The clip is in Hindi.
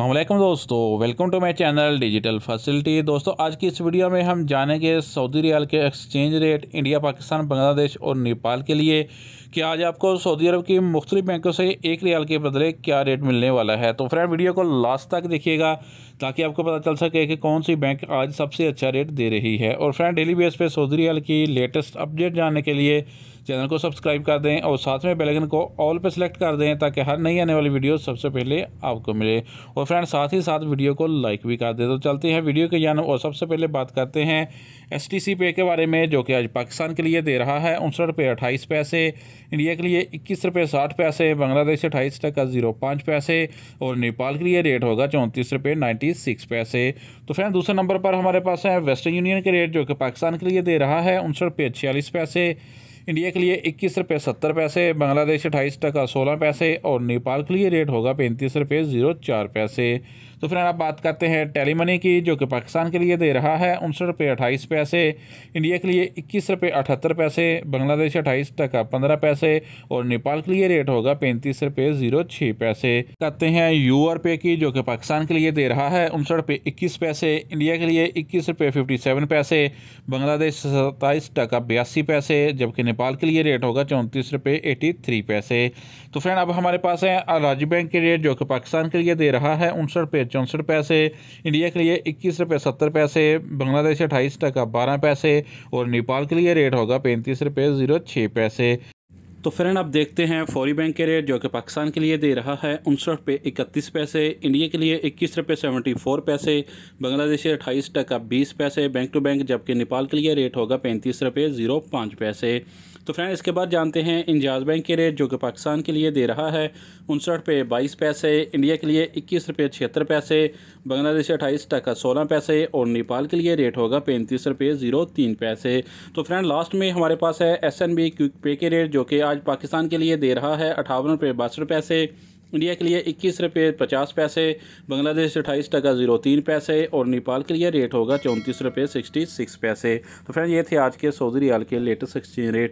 असलम दोस्तों welcome to my channel digital facility दोस्तों आज की इस वीडियो में हम जानेंगे सऊदी रियाल के exchange rate India Pakistan Bangladesh और नेपाल के लिए कि आज आपको सऊदी अरब की मुख्तलिफ बैंकों से एक रियाल के बदले क्या रेट मिलने वाला है तो फ्रेंड वीडियो को लास्ट तक देखिएगा ताकि आपको पता चल सके कि कौन सी बैंक आज सबसे अच्छा रेट दे रही है और फ्रेंड डेली बेस पर सऊदी रियाल की लेटेस्ट अपडेट जानने के लिए चैनल को सब्सक्राइब कर दें और साथ में बेलगन को ऑल पर सेलेक्ट कर दें ताकि हर नई आने वाली वीडियो सबसे पहले आपको मिले और और फ्रेंड साथ ही साथ वीडियो को लाइक भी कर दे तो चलते हैं वीडियो के जानब और सबसे पहले बात करते हैं एस टी सी पे के बारे में जो कि आज पाकिस्तान के लिए दे रहा है उनसठ रुपये अट्ठाईस पैसे इंडिया के लिए इक्कीस रुपये साठ पैसे बांग्लादेश से अट्ठाईस टका जीरो पाँच पैसे और नेपाल के लिए रेट होगा चौंतीस रुपये नाइन्टी सिक्स पैसे तो फ्रेंड दूसरे नंबर पर हमारे पास है वेस्टर्न यूनियन के रेट जो कि पाकिस्तान के लिए दे रहा है उनसठ रुपये छियालीस पैसे इंडिया के लिए इक्कीस रुपये सत्तर पैसे बांग्लादेश अट्ठाईस टका सोलह पैसे और नेपाल के लिए रेट होगा पैंतीस रुपये ज़ीरो चार पैसे तो फिर आप बात करते हैं टेली मनी की जो कि पाकिस्तान के लिए दे रहा है उनसठ रुपये अट्ठाईस पैसे इंडिया के लिए इक्कीस रुपये अठहत्तर पैसे बांग्लादेश अट्ठाईस टका पंद्रह पैसे और नेपाल के लिए रेट होगा पैंतीस रुपये ज़ीरो छः पैसे कहते हैं यू आर पे की जो कि पाकिस्तान के लिए दे रहा है उनसठ रुपये इक्कीस पैसे इंडिया के लिए इक्कीस रुपये फिफ्टी सेवन पैसे बांग्लादेश सत्ताईस टका बयासी पैसे जबकि नेपाल के लिए रेट होगा चौंतीस रुपये एटी थ्री पैसे तो फ्रेंड अब हमारे पास है राज्य बैंक के रेट जो कि पाकिस्तान के लिए दे रहा है उनसठ रुपये चौंसठ पैसे इंडिया के लिए इक्कीस रुपये सत्तर पैसे बांग्लादेश अट्ठाईस टका बारह पैसे और नेपाल के लिए रेट होगा पैंतीस रुपये ज़ीरो छः पैसे तो फ्रेंड आप देखते हैं फौरी बैंक के रेट जो कि पाकिस्तान के लिए दे रहा है उनसठ पे इकतीस पैसे इंडिया के लिए इक्कीस रुपये सेवेंटी फोर पैसे बांग्लादेश अट्ठाईस टका बीस पैसे बैंक टू बैंक जबकि नेपाल के लिए रेट होगा पैंतीस रुपये ज़ीरो पाँच पैसे तो फ्रेंड इसके बाद जानते हैं इंजाज बैंक के रेट जो कि पाकिस्तान के लिए दे रहा है उनसठ रुपये बाईस पैसे इंडिया के लिए इक्कीस रुपये छिहत्तर पैसे बांग्लादेश अट्ठाईस टका सोलह पैसे और नेपाल के लिए रेट होगा पैंतीस रुपये ज़ीरो तीन पैसे तो फ्रेंड लास्ट में हमारे पास है एस एन बी क्विक पे के रेट जो कि आज पाकिस्तान के लिए दे रहा है अठावन रुपये बासठ पैसे इंडिया के लिए इक्कीस रुपये पचास पैसे बांग्लादेश अट्ठाईस टका जीरो तीन पैसे और नेपाल के लिए रेट होगा चौंतीस रुपये सिक्सटी सिक्स पैसे तो फ्रेंड ये थे आज के सऊदी रियाल के लेटेस्ट एक्सचेंज रेट